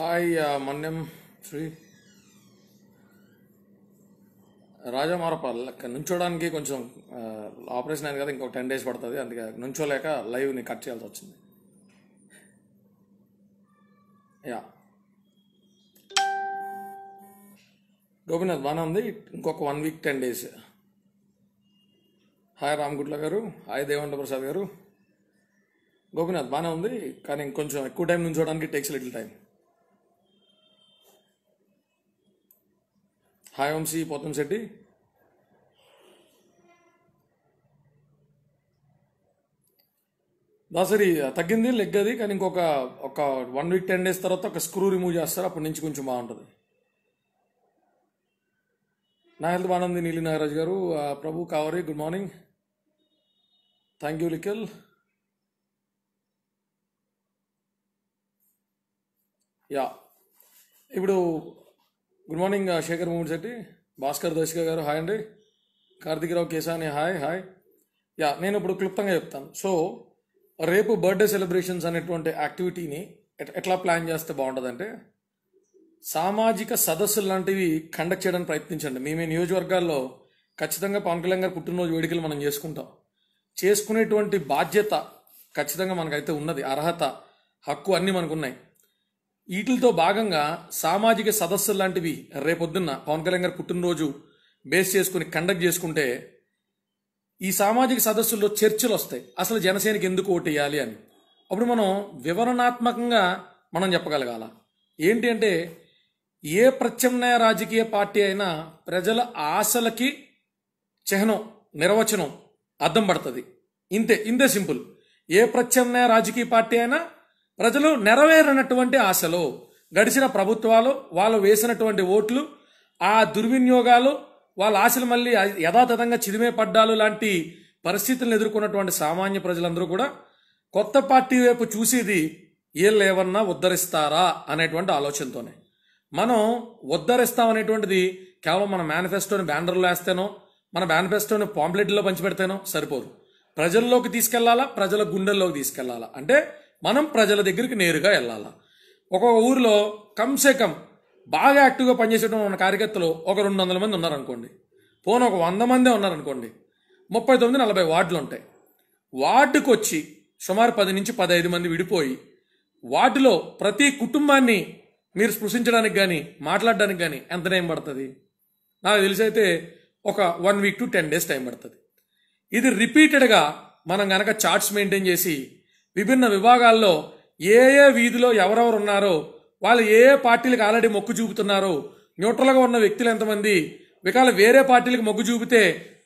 hi మన్యం శ్రీ రాజమారపాల్ నుంచోడానికి కొంచెం operation uh, అయింది కదా ఇంకో టెన్ డేస్ పడుతుంది అందుకే నుంచోలేక లైవ్ని కట్ చేయాల్సి వచ్చింది యా గోపీనాథ్ బాగానే ఉంది ఇంకొక one week ten days hi Ramgutla గారు హాయ్ దేవేంద్ర ప్రసాద్ గారు గోపీనాథ్ బాగానే ఉంది కానీ ఇంకొంచెం ఎక్కువ టైం నుంచోడానికి takes little time hi Vamsi Potham Shetty Dasari తగ్గింది లెగ్ అది కానీ ఇంకొక ఒక వన్ వీక్ టెన్ డేస్ తర్వాత ఒక స్క్రూ రిమూవ్ చేస్తారు అప్పటి నుంచి కొంచెం బాగుంటుంది నా హెల్త్ బాగుంది నీలి నాగరాజు గారు Prabhu Kavari good morning thank you Likhil yeah ఇప్పుడు గుడ్ మార్నింగ్ శేఖర్ మోహన్ శెట్టి భాస్కర్ దర్శిక గారు హాయ్ అండి Karthikarao Keshani hi hi yeah నేను ఇప్పుడు క్లుప్తంగా చెప్తాను సో రేపు బర్త్డే సెలబ్రేషన్స్ అనేటువంటి యాక్టివిటీని ఎట్లా ప్లాన్ చేస్తే బాగుంటుందంటే సామాజిక సదస్సులు లాంటివి కండక్ట్ చేయడానికి ప్రయత్నించండి మేమే నియోజకవర్గాల్లో ఖచ్చితంగా పవన్ కళ్యాణ్ గారు పుట్టినరోజు వేడుకలు మనం చేసుకుంటాం చేసుకునేటువంటి బాధ్యత ఖచ్చితంగా మనకైతే ఉన్నది అర్హత హక్కు అన్నీ మనకు ఉన్నాయి వీటితో భాగంగా సామాజిక సదస్సులు లాంటివి రేపొద్దున్న పవన్ కళ్యాణ్ గారు పుట్టినరోజు బేస్ చేసుకుని కండక్ట్ చేసుకుంటే ఈ సామాజిక సదస్సుల్లో చర్చలు వస్తాయి అసలు జనసేనకి ఎందుకు ఓటేయాలి అని అప్పుడు మనం వివరణాత్మకంగా మనం చెప్పగలగాల ఏంటి అంటే ఏ ప్రత్యామ్నాయ రాజకీయ పార్టీ అయినా ప్రజల ఆశలకి చిహ్నం నిర్వచనం అర్థం పడుతుంది ఇంతే ఇంతే సింపుల్ ఏ ప్రత్యామ్నాయ రాజకీయ పార్టీ అయినా ప్రజలు నెరవేరినటువంటి ఆశలు గడిచిన ప్రభుత్వాలు వాళ్ళు వేసినటువంటి ఓట్లు ఆ దుర్వినియోగాలు వాళ్ళ ఆశలు మళ్ళీ యథాతథంగా చిదిమే పడ్డాలు లాంటి పరిస్థితులను ఎదుర్కొన్నటువంటి సామాన్య ప్రజలందరూ కూడా కొత్త పార్టీ వైపు చూసేది వీళ్ళు ఏమన్నా ఉద్ధరిస్తారా అనేటువంటి ఆలోచనతోనే మనం ఉద్ధరిస్తాం అనేటువంటిది కేవలం మన మేనిఫెస్టోని బ్యానర్లో వేస్తేనో మన మేనిఫెస్టోని పాంప్లెట్లో పంచిపెడతానో సరిపోదు ప్రజల్లోకి తీసుకెళ్లాలా ప్రజల గుండెల్లోకి తీసుకెళ్లాలా అంటే మనం ప్రజల దగ్గరికి నేరుగా వెళ్ళాలి ఒక్కొక్క ఊరిలో కంసే కమ్ బాగా యాక్టివ్గా పనిచేసేటువంటి ఉన్న కార్యకర్తలు ఒక రెండు వందల మంది ఉన్నారనుకోండి పోను ఒక వంద మందే ఉన్నారనుకోండి ముప్పై తొమ్మిది నలభై వార్డులు ఉంటాయి వార్డుకు వచ్చి సుమారు పది నుంచి పదహైదు మంది విడిపోయి వార్డులో ప్రతి కుటుంబాన్ని మీరు స్పృశించడానికి కానీ మాట్లాడడానికి కానీ ఎంత టైం పడుతుంది నాకు తెలిసైతే ఒక one week to ten days time పడుతుంది ఇది రిపీటెడ్గా మనం కనుక చార్ట్స్ మెయింటైన్ చేసి విభిన్న విభాగాల్లో ఏ ఏ వీధిలో ఎవరెవరు ఉన్నారో వాళ్ళు ఏ ఏ పార్టీలకు ఆల్రెడీ మొక్కు చూపుతున్నారో న్యూట్రల్గా ఉన్న వ్యక్తులు ఎంతమంది వికాల వేరే పార్టీలకు మొగ్గు చూపితే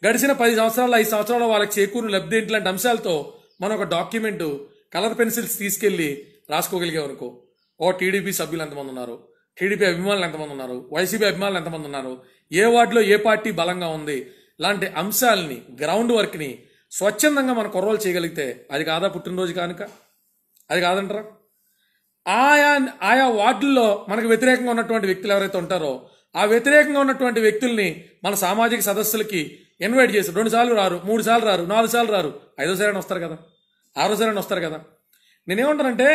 గడిచిన పది సంవత్సరాలు ఐదు సంవత్సరాల్లో వాళ్ళకి చేకూరు లబ్ధి ఏంటి లాంటి అంశాలతో మనం ఒక డాక్యుమెంటు కలర్ పెన్సిల్స్ తీసుకెళ్లి రాసుకోగలిగే వరకు ఓ టీడీపీ సభ్యులు ఎంతమంది ఉన్నారు టీడీపీ అభిమానులు ఎంతమంది ఉన్నారు వైసీపీ అభిమానులు ఎంతమంది ఉన్నారు ఏ వార్డులో ఏ పార్టీ బలంగా ఉంది లాంటి అంశాలని గ్రౌండ్ వర్క్ని స్వచ్ఛందంగా మన కుర్రోలు చేయగలిగితే అది కాదా పుట్టినరోజు కానుక అది కాదంటారా ఆయా ఆయా వార్డుల్లో మనకు వ్యతిరేకంగా ఉన్నటువంటి వ్యక్తులు ఎవరైతే ఉంటారో ఆ వ్యతిరేకంగా ఉన్నటువంటి వ్యక్తుల్ని మన సామాజిక సదస్సులకి ఇన్వైట్ చేసి రెండు సార్లు రారు మూడు సార్లు రారు నాలుగు సార్లు రారు ఐదో సరైన వస్తారు కదా ఆరో సరైన వస్తారు కదా నేనేమంటానంటే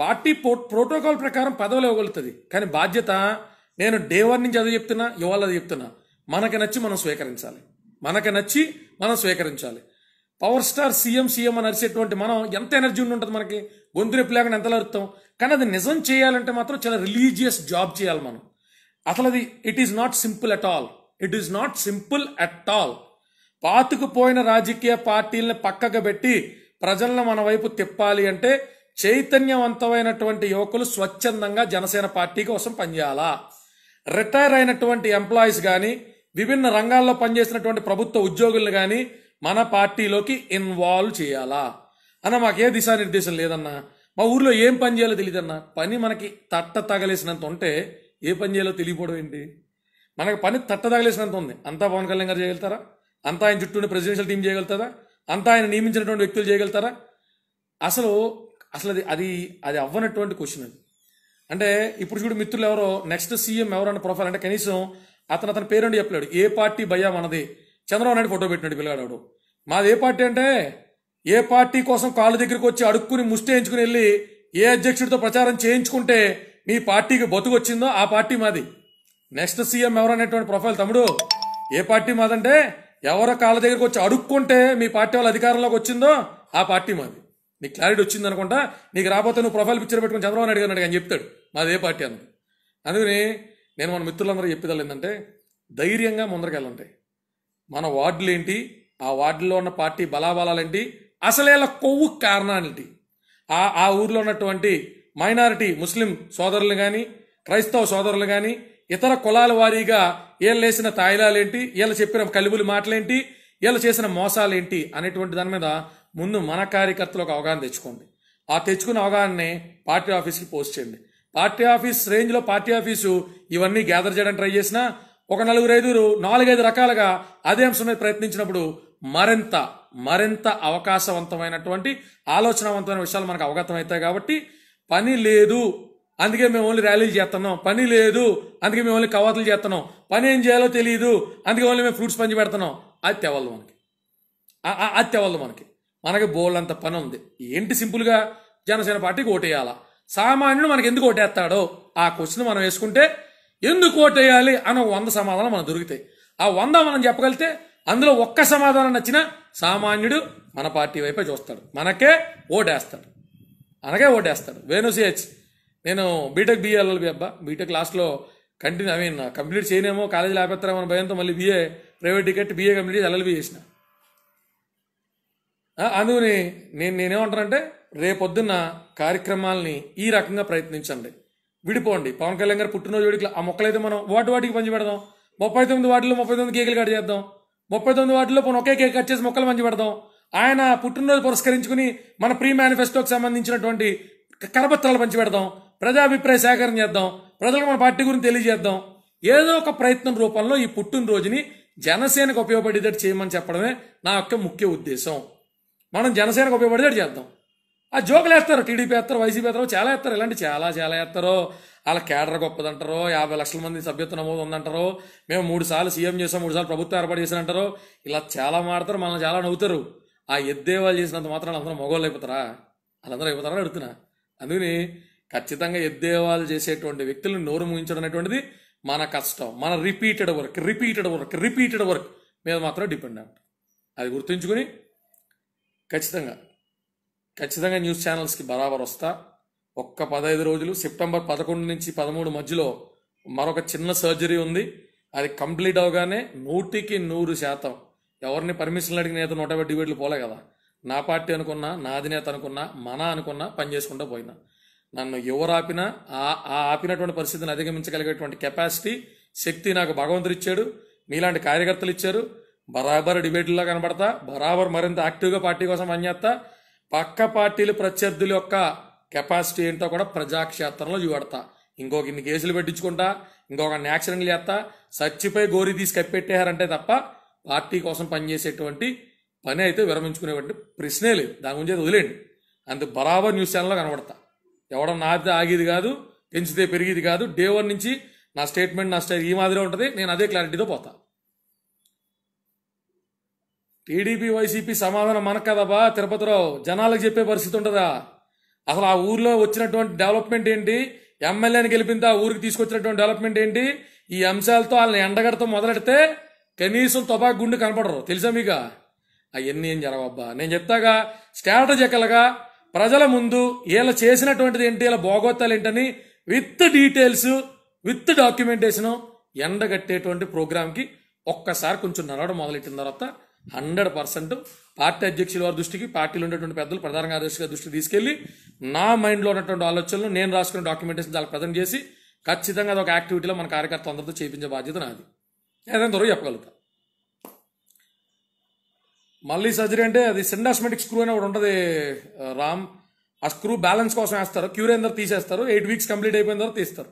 పార్టీ ప్రోటోకాల్ ప్రకారం పదవులు ఇవ్వగలుగుతుంది కానీ బాధ్యత నేను డే వన్ నుంచి అది చెప్తున్నా ఇవాళ అది చెప్తున్నా మనకి నచ్చి మనం స్వీకరించాలి మనకి నచ్చి మనం స్వీకరించాలి పవర్ స్టార్ సీఎం సీఎం అని అరిచేటువంటి మనం ఎంత ఎనర్జీ ఉండి ఉంటుంది మనకి గొంతు రెప్పు లేకుండా ఎంతలా అరుతాం కానీ అది నిజం చేయాలంటే మాత్రం చాలా రిలీజియస్ జాబ్ చేయాలి మనం అసలు అది it is not simple at all it is not simple at all పాతుకుపోయిన రాజకీయ పార్టీలను పక్కకు పెట్టి ప్రజలను మన వైపు తిప్పాలి అంటే చైతన్యవంతమైనటువంటి యువకులు స్వచ్ఛందంగా జనసేన పార్టీ కోసం పనిచేయాలా రిటైర్ అయినటువంటి ఎంప్లాయీస్ కానీ విభిన్న రంగాల్లో పనిచేసినటువంటి ప్రభుత్వ ఉద్యోగులు కానీ మన పార్టీలోకి ఇన్వాల్వ్ చేయాలా అన్న మాకే దిశానిర్దేశం లేదన్నా మా ఊర్లో ఏం పని చేయాలో తెలియదన్నా పని మనకి తట్ట తగలేసినంత ఉంటే ఏ పని చేయాలో తెలియకపోవడం ఏంటి మనకు పని తట్ట తగలేసినంత ఉంది అంతా పవన్ కళ్యాణ్ గారు చేయగలుగుతారా అంతా ఆయన చుట్టూ ప్రెసిడెన్షియల్ టీం చేయగలుగుతారా అంతా ఆయన నియమించినటువంటి వ్యక్తులు చేయగలుగుతారా అసలు అసలు అది అది అది అవ్వనటువంటి క్వశ్చన్ అది అంటే ఇప్పుడు చూడు మిత్రులు ఎవరో నెక్స్ట్ సీఎం ఎవరన్న ప్రొఫైల్ అంటే కనీసం అతను అతని పేరుండి చెప్పలేడు ఏ పార్టీ భయా మనది చంద్రబాబు నాయుడు ఫోటో పెట్టినాడు పిల్లగాడు మాది ఏ పార్టీ అంటే ఏ పార్టీ కోసం కాళ్ళ దగ్గరికి వచ్చి అడుక్కుని ముష్టేయించుకుని వెళ్ళి ఏ అధ్యక్షుడితో ప్రచారం చేయించుకుంటే మీ పార్టీకి బతుకు వచ్చిందో ఆ పార్టీ మాది నెక్స్ట్ సీఎం ఎవరనేటువంటి ప్రొఫైల్ తమ్ముడు ఏ పార్టీ మాదంటే ఎవరో కాళ్ళ దగ్గరికి వచ్చి అడుక్కుంటే మీ పార్టీ వాళ్ళ అధికారంలోకి వచ్చిందో ఆ పార్టీ మాది నీకు క్లారిటీ వచ్చింది అనుకుంటా నీకు రాబోతే నువ్వు ప్రొఫైల్ పిక్చర్ పెట్టుకుని చంద్రబాబు నాయుడు గారు అని చెప్తాడు మాది ఏ పార్టీ అన్నది అందుకని నేను మన మిత్రులందరూ చెప్పేదాలు ఏంటంటే ధైర్యంగా వెళ్ళండి మన వార్డులు ఏంటి ఆ వార్డులో ఉన్న పార్టీ బలాబలాలేంటి అసలే కొవ్వు కారణాలేంటి ఆ ఆ ఊర్లో ఉన్నటువంటి మైనారిటీ ముస్లిం సోదరులు కానీ క్రైస్తవ సోదరులు కానీ ఇతర కులాల వారీగా వీళ్ళు లేసిన తాయిలాలేంటి వీళ్ళు చెప్పిన కలిబులు మాటలేంటి వీళ్ళు చేసిన మోసాలేంటి అనేటువంటి దాని మీద ముందు మన కార్యకర్తలకు అవగాహన తెచ్చుకోండి ఆ తెచ్చుకున్న అవగాహననే పార్టీ ఆఫీస్కి పోస్ట్ చేయండి పార్టీ ఆఫీస్ రేంజ్లో పార్టీ ఆఫీసు ఇవన్నీ గ్యాదర్ చేయడానికి ట్రై చేసినా ఒక నలుగురు ఐదుగురు నాలుగైదు రకాలుగా అదే అంశం మీద ప్రయత్నించినప్పుడు మరింత మరింత అవకాశవంతమైనటువంటి ఆలోచనవంతమైన విషయాలు మనకు అవగతం అవుతాయి కాబట్టి పని లేదు అందుకే మేము ఓన్లీ ర్యాలీలు చేస్తున్నాం పని లేదు అందుకే మేము ఓన్లీ కవాతులు చేస్తున్నాం పని ఏం చేయాలో తెలియదు అందుకే ఓన్లీ మేము ఫ్రూట్స్ పంచి పెడుతున్నాం అది తెవల్దు మనకి అది తెవల్దు మనకి మనకి బోల్డ్ అంత పని ఉంది ఏంటి సింపుల్గా జనసేన పార్టీకి ఓటేయాలా సామాన్యుడు మనకి ఎందుకు ఓటేస్తాడో ఆ క్వశ్చన్ మనం వేసుకుంటే ఎందుకు ఓటేయాలి అన్న వంద సమాధానం మనం దొరుకుతాయి ఆ వంద మనం చెప్పగలిగితే అందులో ఒక్క సమాధానం నచ్చిన సామాన్యుడు మన పార్టీ వైపే చూస్తాడు మనకే ఓటేస్తాడు అనగే ఓటేస్తాడు సిహెచ్ నేను బీటెక్ బీఎల్ఎల్బి అబ్బా బీటెక్ లాస్ట్లో కంటిన్యూ ఐ మీన్ కంప్లీట్ చేయనేమో కాలేజీలో ఆపేస్తారేమో అని భయంతో మళ్ళీ BA private ticket BA complete చేసి ఎల్ఎల్బి చేసిన అందుకని నేను నేనేమంటానంటే రేపొద్దున్న కార్యక్రమాలని ఈ రకంగా ప్రయత్నించండి విడిపోండి పవన్ కళ్యాణ్ గారు పుట్టినరోజు వేడుకలు ఆ మొక్కలైతే మనం వాటి వాటికి పంచి పెడదాం ముప్పై తొమ్మిది వాటిలో ముప్పై తొమ్మిది కేకులు కట్ చేద్దాం ముప్పై తొమ్మిది వాటిలో పోనీ ఒకే కేక్ కట్ చేసి మొక్కలు పంచి పెడదాం ఆయన పుట్టినరోజు పురస్కరించుకుని మన ప్రీ మేనిఫెస్టోకి సంబంధించినటువంటి కరపత్రాలు పంచి పెడదాం ప్రజాభిప్రాయ సేకరణ చేద్దాం ప్రజలకు మన పార్టీ గురించి తెలియజేద్దాం ఏదో ఒక ప్రయత్నం రూపంలో ఈ పుట్టినరోజుని జనసేనకు ఉపయోగపడేటట్టు చేయమని చెప్పడమే నా యొక్క ముఖ్య ఉద్దేశం మనం జనసేనకు ఉపయోగపడేటట్టు చేద్దాం ఆ జోకులు వేస్తారు టీడీపీ వేస్తారు వైసీపీ వేస్తారు చాలా వేస్తారు ఇలాంటి చాలా చాలా వేస్తారు వాళ్ళ కేడర్ గొప్పదంటారు యాభై లక్షల మంది సభ్యత్వ నమోదు ఉందంటారు మేము మూడు సార్లు సీఎం చేసాం మూడు సార్లు ప్రభుత్వం ఏర్పాటు చేశారంటారు ఇలా చాలా మాడతారు మనం చాలా నవ్వుతారు ఆ ఎద్దే వాళ్ళు చేసినంత మాత్రం అందరూ మగవాళ్ళు అయిపోతారా వాళ్ళందరూ అయిపోతారా అడుగుతున్నా అందుకని ఖచ్చితంగా ఎద్దేవాళ్ళు చేసేటువంటి వ్యక్తులను నోరు ముగించడం అనేటువంటిది మన కష్టం మన repeated work repeated work repeated work మీద మాత్రం డిపెండ్ అంట అది గుర్తుంచుకొని ఖచ్చితంగా ఖచ్చితంగా న్యూస్ ఛానల్స్కి బరాబర్ వస్తా ఒక్క పదహైదు రోజులు సెప్టెంబర్ పదకొండు నుంచి పదమూడు మధ్యలో మరొక చిన్న సర్జరీ ఉంది అది కంప్లీట్ అవగానే నూటికి నూరు శాతం ఎవరిని పర్మిషన్లు అడిగిన నేత నూట యాభై డిబేట్లు పోలే కదా నా పార్టీ అనుకున్నా నా అధినేత అనుకున్నా మన అనుకున్నా పనిచేసుకుంటూ పోయినా నన్ను ఎవరు ఆపినా ఆ ఆ ఆపినటువంటి పరిస్థితిని అధిగమించగలిగేటువంటి కెపాసిటీ శక్తి నాకు భగవంతుడు ఇచ్చాడు మీలాంటి కార్యకర్తలు ఇచ్చారు బరాబర్ డిబేట్లో కనబడతా బరాబర్ మరింత యాక్టివ్గా పార్టీ కోసం పనిచేస్తా పక్క పార్టీల ప్రత్యర్థుల యొక్క కెపాసిటీ ఏంటో కూడా ప్రజాక్షేత్రంలో చూడతా ఇంకొక ఇన్ని కేసులు పెట్టించుకుంటా ఇంకొక యాక్సిడెంట్లు చేస్తా సచ్చిపోయి గోరి తీసి కప్పెట్టేశారంటే తప్ప పార్టీ కోసం పనిచేసేటువంటి పని అయితే విరమించుకునేటువంటి ప్రశ్నే లేదు దాని గురించి వదిలేండి అంత బరాబర్ న్యూస్ ఛానల్లో కనబడతా ఎవడం నాది ఆగేది కాదు పెంచితే పెరిగేది కాదు డే వన్ నుంచి నా స్టేట్మెంట్ నా స్టైల్ ఈ మాదిరి ఉంటుంది నేను అదే క్లారిటీతో పోతా టీడీపీ వైసీపీ సమాధానం మనకు కదబా తిరుపతిరావు జనాలకు చెప్పే పరిస్థితి ఉంటుందా అసలు ఆ ఊర్లో వచ్చినటువంటి డెవలప్మెంట్ ఏంటి ఎమ్మెల్యేని గెలిపింది ఆ ఊరికి తీసుకొచ్చినటువంటి డెవలప్మెంట్ ఏంటి ఈ అంశాలతో వాళ్ళని ఎండగడతాం మొదలెడితే కనీసం తుపాకు గుండు కనపడరు తెలుసా మీకు అవన్నీ ఏం జరవబ్బా నేను చెప్తాగా స్ట్రాటజికల్గా ప్రజల ముందు వీళ్ళ చేసినటువంటిది ఏంటి వీళ్ళ భోగోత్తాలు ఏంటని విత్ డీటెయిల్స్ విత్ డాక్యుమెంటేషను ఎండగట్టేటువంటి ప్రోగ్రామ్కి ఒక్కసారి కొంచెం నడవడం మొదలెట్టిన తర్వాత హండ్రెడ్ పర్సెంట్ పార్టీ అధ్యక్షుల వారి దృష్టికి పార్టీలో ఉన్నటువంటి పెద్దలు ప్రధాన కార్యదర్శి గారి దృష్టికి తీసుకెళ్లి నా మైండ్లో ఉన్నటువంటి ఆలోచనలు నేను రాసుకున్న డాక్యుమెంటేషన్ చాలా ప్రజెంట్ చేసి ఖచ్చితంగా అది ఒక యాక్టివిటీలో మన కార్యకర్త అందరితో చేయించే బాధ్యత నాది ఏదైనా త్వరగా చెప్పగలుగుతా మళ్ళీ సర్జరీ అంటే అది సిండాస్మెటిక్ స్క్రూ అనే ఒకటి ఉంటుంది రామ్ ఆ స్క్రూ బ్యాలెన్స్ కోసం వేస్తారు క్యూర్ అయిన తర్వాత తీసేస్తారు ఎయిట్ వీక్స్ కంప్లీట్ అయిపోయిన తర్వాత తీస్తారు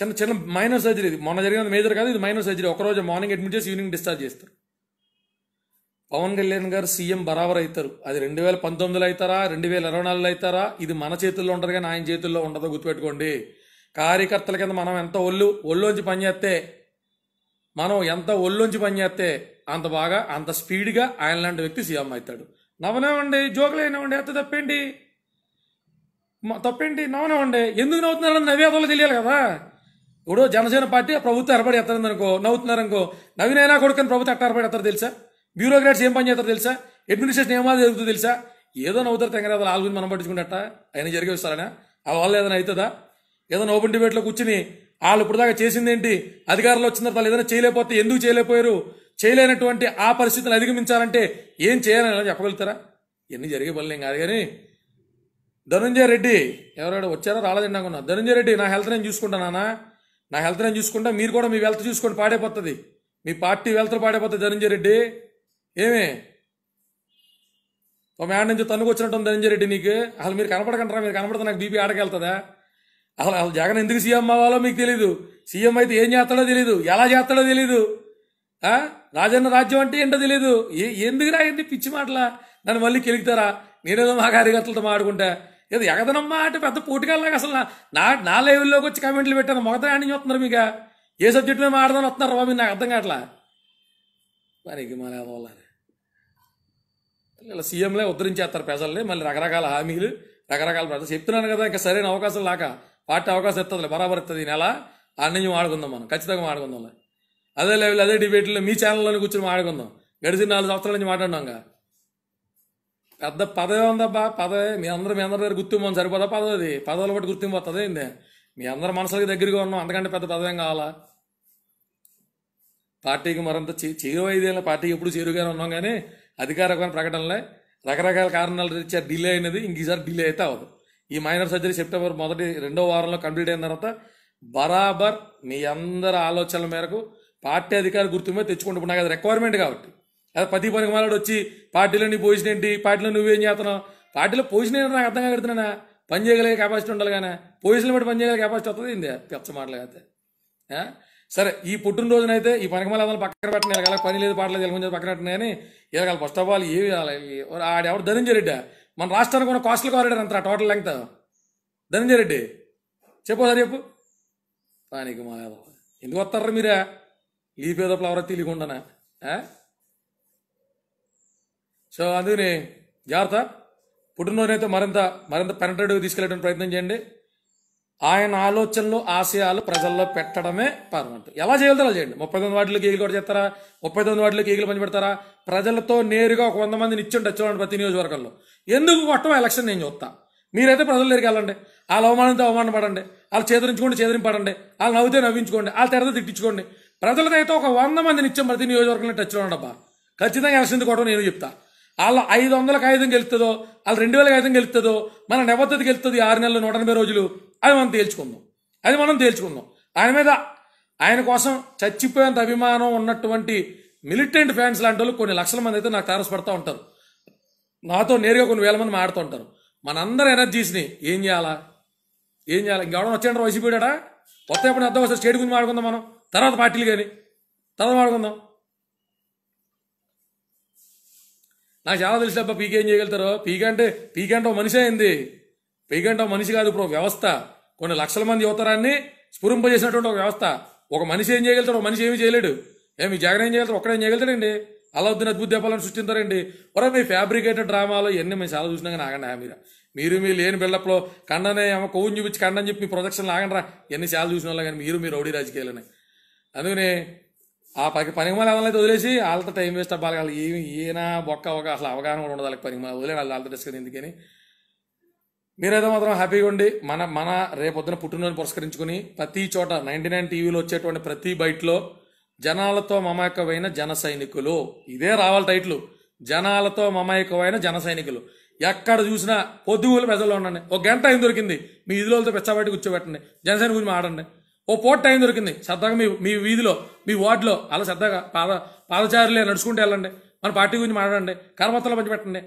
చిన్న చిన్న మైనర్ సర్జరీ ఇది మొన్న జరిగిన మేజర్ కాదు ఇది మైనర్ సర్జరీ ఒకరోజు మార్నింగ్ అడ్మిట్ చేసి ఈవినింగ్ డిశ్చార్జ్ చేస్తారు పవన్ కళ్యాణ్ గారు సీఎం బరాబర్ అవుతారు అది రెండు వేల పంతొమ్మిదిలో అవుతారా రెండు వేల ఇరవై నాలుగులో అవుతారా ఇది మన చేతుల్లో ఉండదు కానీ ఆయన చేతుల్లో ఉండదో గుర్తుపెట్టుకోండి కార్యకర్తల కింద మనం ఎంత ఒళ్ళు ఒళ్ళోంచి పనిచేస్తే మనం ఎంత ఒళ్ళోంచి పనిచేస్తే అంత బాగా అంత స్పీడ్గా ఆయన లాంటి వ్యక్తి సీఎం అవుతాడు నవ్వనివ్వండి జోకులేనివ్వండి ఎంత తప్పేంటి తప్పేంటి నవ్వనేవ్వండి ఎందుకు నవ్వుతున్నారని నవ్వేదలో తెలియాలి కదా ఇప్పుడు జనసేన పార్టీ ప్రభుత్వం ఎరబడి అనుకో నవ్వుతున్నారనుకో నవీనైనా కొడుకుని ప్రభుత్వం ఎట్ట ఏర్పడి ఎత్తారు తెలుసా బ్యూరోక్రాట్స్ ఏం పని చేస్తారు తెలుసా అడ్మినిస్ట్రేషన్ ఏమో జరుగుతుంది తెలుసా ఏదో నవ్వుతారు తెంగరాదాలు ఆల్గుని మనం పట్టించుకుంటట ఆయన జరిగేస్తారనా ఆ వాళ్ళు ఏదైనా అవుతుందా ఏదైనా ఓపెన్ డిబేట్లో కూర్చుని వాళ్ళు ఇప్పటిదాకా చేసింది ఏంటి అధికారంలో వచ్చిన తర్వాత ఏదైనా చేయలేకపోతే ఎందుకు చేయలేకపోయారు చేయలేనటువంటి ఆ పరిస్థితిని అధిగమించాలంటే ఏం చేయాలని చెప్పగలుగుతారా ఇవన్నీ జరిగే పనులు కాదు కానీ ధనుంజయ రెడ్డి ఎవరైనా వచ్చారో రాలేదండి అనుకున్నా ధనుంజయ రెడ్డి నా హెల్త్ నేను చూసుకుంటానా నా హెల్త్ నేను చూసుకుంటా మీరు కూడా మీ వెల్త్ చూసుకోండి పాడైపోతుంది మీ పార్టీ వెల్త్ పాడైపోతుంది ధనుంజయ రెడ్డి ఏమే ఒక ఆడ నుంచి తన్నుకు వచ్చినట్టు ధనంజయరెడ్డి నీకు అసలు మీరు కనపడకంటారా మీరు కనపడతా నాకు బీపీ ఆడకెళ్తుందా అసలు అసలు జగన్ ఎందుకు సీఎం అవ్వాలో మీకు తెలియదు సీఎం అయితే ఏం చేస్తాడో తెలియదు ఎలా చేస్తాడో తెలియదు రాజన్న రాజ్యం అంటే ఏంటో తెలియదు ఏ ఎందుకు రాయండి పిచ్చి మాటలా నన్ను మళ్ళీ కెలుగుతారా నేనేదో మా కార్యకర్తలతో మాడుకుంటా ఏదో ఎగదనమ్మా అంటే పెద్ద పోటీకాలాగా అసలు నా నా లైవ్లోకి వచ్చి కమెంట్లు పెట్టాను మొదట ఆడి చూస్తున్నారు మీకు ఏ సబ్జెక్టు మీద మాడదాని వస్తున్నారు బాబు నాకు అర్థం కావట్లా మరి ఇక మళ్ళీ ఇలా సీఎంలే ఉద్ధరించేస్తారు ప్రజల్ని మళ్ళీ రకరకాల హామీలు రకరకాల ప్రజలు చెప్తున్నాను కదా ఇంకా సరైన అవకాశం లేక పార్టీ అవకాశం ఇస్తుంది బరాబర్ ఇస్తుంది నెల అన్నీ ఆడుకుందాం మనం ఖచ్చితంగా ఆడుకుందాం అదే లెవెల్ అదే డిబేట్లో మీ ఛానల్లోనే కూర్చొని ఆడుకుందాం గడిచిన నాలుగు సంవత్సరాల నుంచి మాట్లాడినాక పెద్ద పదవి ఉందబ్బా పదవి మీ అందరూ మీ అందరి దగ్గర గుర్తింపు సరిపోదా పదవి అది పదవులు బట్టి గుర్తింపు వస్తుంది ఏంది మీ అందరి మనసులకు దగ్గరగా ఉన్నాం అంతకంటే పెద్ద పదవేం కావాలా పార్టీకి మరింత చేరువ ఐదేళ్ళ పార్టీకి ఎప్పుడు చేరుగానే ఉన్నాం కానీ అధికారికమైన ప్రకటనలే రకరకాల కారణాల రీత్యా డిలే అయినది ఇంక ఈసారి డిలే అయితే అవ్వదు ఈ మైనర్ సర్జరీ సెప్టెంబర్ మొదటి రెండో వారంలో కంప్లీట్ అయిన తర్వాత బరాబర్ మీ అందరి ఆలోచనల మేరకు పార్టీ అధికార గుర్తు మీద తెచ్చుకుంటూ నాకు అది రిక్వైర్మెంట్ కాబట్టి అదే ప్రతి పనికి మాలాడు వచ్చి పార్టీలో నీ పోజిషన్ ఏంటి పార్టీలో నువ్వేం చేస్తున్నావు పార్టీలో పోజిషన్ ఏంటి నాకు అర్థం కాగడుతున్నానా పని చేయగలిగే కెపాసిటీ ఉండాలి కానీ పోజిషన్ బట్టి పని చేయగలిగే కెపాసిటీ వస్తుంది ఏంది పెచ్చ మాటలు అయితే సరే ఈ పుట్టినరోజునైతే ఈ అందరూ పక్కన పెట్టిన ఇలాగ పని లేదు పాటలేదు ఇలా పక్కన పెట్టినా కానీ ఇలాగ ఫస్ట్ ఆఫ్ ఆల్ ఏవి ఆడెవరు ధనంజయ రెడ్డి మన రాష్ట్రానికి ఉన్న కాస్టల్ కారిడార్ అంత టోటల్ లెంగ్త్ ధనంజయ రెడ్డి చెప్పు సార్ చెప్పు దానికి మా ఎందుకు వస్తారా మీరే లీప్ ఏదో ఎవరో తెలియకుండానా సో అందుకని జాగ్రత్త పుట్టినరోజునైతే మరింత మరింత పెనట్రేటివ్ తీసుకెళ్ళడానికి ప్రయత్నం చేయండి ఆయన ఆలోచనలు ఆశయాలు ప్రజల్లో పెట్టడమే పర్మనెంట్ ఎలా చేయగలుగుతారో చేయండి ముప్పై తొమ్మిది వాటిలో ఈగలు కూడా చేస్తారా ముప్పై తొమ్మిది వాటిలోకి ఈగలు పెడతారా ప్రజలతో నేరుగా ఒక వంద మందిని ఇచ్చిండి చూడండి ప్రతి నియోజకవర్గంలో ఎందుకు కొట్టం ఎలక్షన్ నేను చూస్తా మీరైతే ప్రజల దగ్గరికి వెళ్ళండి వాళ్ళ అవమానంతో అవమానం పడండి వాళ్ళు చేదరించుకోండి చేదరింపడండి వాళ్ళు నవ్వితే నవ్వించుకోండి వాళ్ళు తిడితే తిట్టించుకోండి ప్రజలకైతే ఒక వంద మంది నిత్యం ప్రతి నియోజకవర్గంలో చూడండి అబ్బా ఖచ్చితంగా ఎలక్షన్ కొట్టం నేను చెప్తా వాళ్ళ ఐదు వందలకు ఐదు గెలుస్తుందో వాళ్ళు రెండు వేలకు ఐదు గెలుస్తుందో మన నెవద్దకు గెలుస్తుంది ఆరు నెలలు నూట ఎనభై రోజులు అది మనం తేల్చుకుందాం అది మనం తేల్చుకుందాం ఆయన మీద ఆయన కోసం చచ్చిపోయేంత అభిమానం ఉన్నటువంటి మిలిటెంట్ ఫ్యాన్స్ లాంటి వాళ్ళు కొన్ని లక్షల మంది అయితే నాకు తారసపడతా ఉంటారు నాతో నేరుగా కొన్ని వేల మంది మాడుతూ ఉంటారు మనందరి ఎనర్జీస్ని ఏం చేయాలా ఏం చేయాలి ఇంకెవడం వచ్చాడు వైసీపీడా కొత్త ఎప్పుడు అర్థం వస్తే స్టేట్ గురించి మాడుకుందాం మనం తర్వాత పార్టీలు కానీ తర్వాత మాడుకుందాం నాకు చాలా తెలుసు అబ్బా పీకే ఏం చేయగలుగుతారో పీకే అంటే పీకే అంటే ఓ మనిషే అయింది పెయ్యగంట మనిషి కాదు ఇప్పుడు వ్యవస్థ కొన్ని లక్షల మంది యువతరాన్ని స్ఫురింపజేసినటువంటి ఒక వ్యవస్థ ఒక మనిషి ఏం చేయగలుగుతాడు ఒక మనిషి ఏమి చేయలేడు ఏమి జగన్ ఏం చేయగలుగుతారు ఒక్కడేం చేయగలుగుతాడండి అలావుద్దీన్ అద్భుత దీపాలను సృష్టించారండి ఒరే మీ ఫ్యాబ్రికేటెడ్ డ్రామాలు ఎన్ని మేము చాలా చూసినా కానీ ఆగండి మీద మీరు మీ లేని బిల్డప్లో కండనే ఏమో కొవ్వుని చూపించి కండని చెప్పి మీ ప్రొజెక్షన్లు లాగండ్రా ఎన్ని చాలా చూసిన వాళ్ళు కానీ మీరు మీ రౌడీ రాజకీయాలని అందుకని ఆ పనికి పనిమాల ఎవరైతే వదిలేసి వాళ్ళతో టైం వేస్ట్ అవ్వాలి ఏమి ఈయన బొక్క ఒక అసలు అవగాహన కూడా ఉండదు వాళ్ళకి పనిమాల వదిలే వాళ్ళు వాళ్ళతో డిస్కస్ ఎందుకని మీరైతే మాత్రం హ్యాపీగా ఉండి మన మన రేపొద్దున పుట్టినరోజు పురస్కరించుకుని ప్రతి చోట నైన్టీ నైన్ టీవీలో వచ్చేటువంటి ప్రతి బయట్లో జనాలతో మమాయకమైన జన సైనికులు ఇదే రావాలి టైట్లు జనాలతో మమాయకమైన జన సైనికులు ఎక్కడ చూసినా పొద్దుగూల పెద్దలో ఉండండి ఒక గంట టైం దొరికింది మీ వీధిలో పెచ్చబెట్టి కూర్చోబెట్టండి జనసేన గురించి మాడండి ఓ పూట టైం దొరికింది శ్రద్ధగా మీ మీ వీధిలో మీ వార్డులో అలా శ్రద్ధగా పాద పాదచారులే నడుచుకుంటూ వెళ్ళండి మన పార్టీ గురించి మాట్లాడండి కర్మత్తలో పంచిపెట్టండి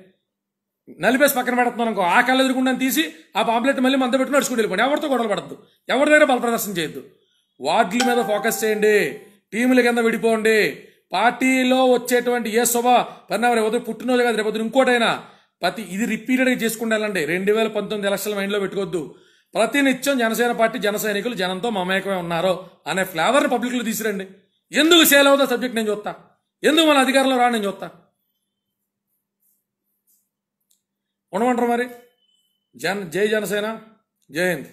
నలిపేసి పక్కన పెడుతున్నాను అనుకో ఆ కళ్ళు ఎదురుకుండా తీసి ఆ పాంప్లెట్ మళ్ళీ మంద పెట్టుకుని నడుచుకుంటూ వెళ్ళిపోండి ఎవరితో గొడవలు పడద్దు ఎవరి దగ్గర బల ప్రదర్శన చేయొద్దు వార్డుల మీద ఫోకస్ చేయండి టీముల కింద విడిపోండి పార్టీలో వచ్చేటువంటి ఏ శుభ పరిణామం ఉదయం పుట్టినరోజు కాదు రేపు ఇంకోటైనా ప్రతి ఇది రిపీటెడ్గా చేసుకుంటూ వెళ్ళండి రెండు వేల పంతొమ్మిది లక్షల మైండ్లో పెట్టుకోవద్దు నిత్యం జనసేన పార్టీ జన సైనికులు జనంతో మమేకమే ఉన్నారు అనే ఫ్లేవర్ని పబ్లిక్లో తీసిరండి ఎందుకు సేల్ అవుతా సబ్జెక్ట్ నేను చూస్తా ఎందుకు మన అధికారంలో రా నేను చూస్తా ఉండమంటారు మరి జన్ జై జనసేన జై హింద్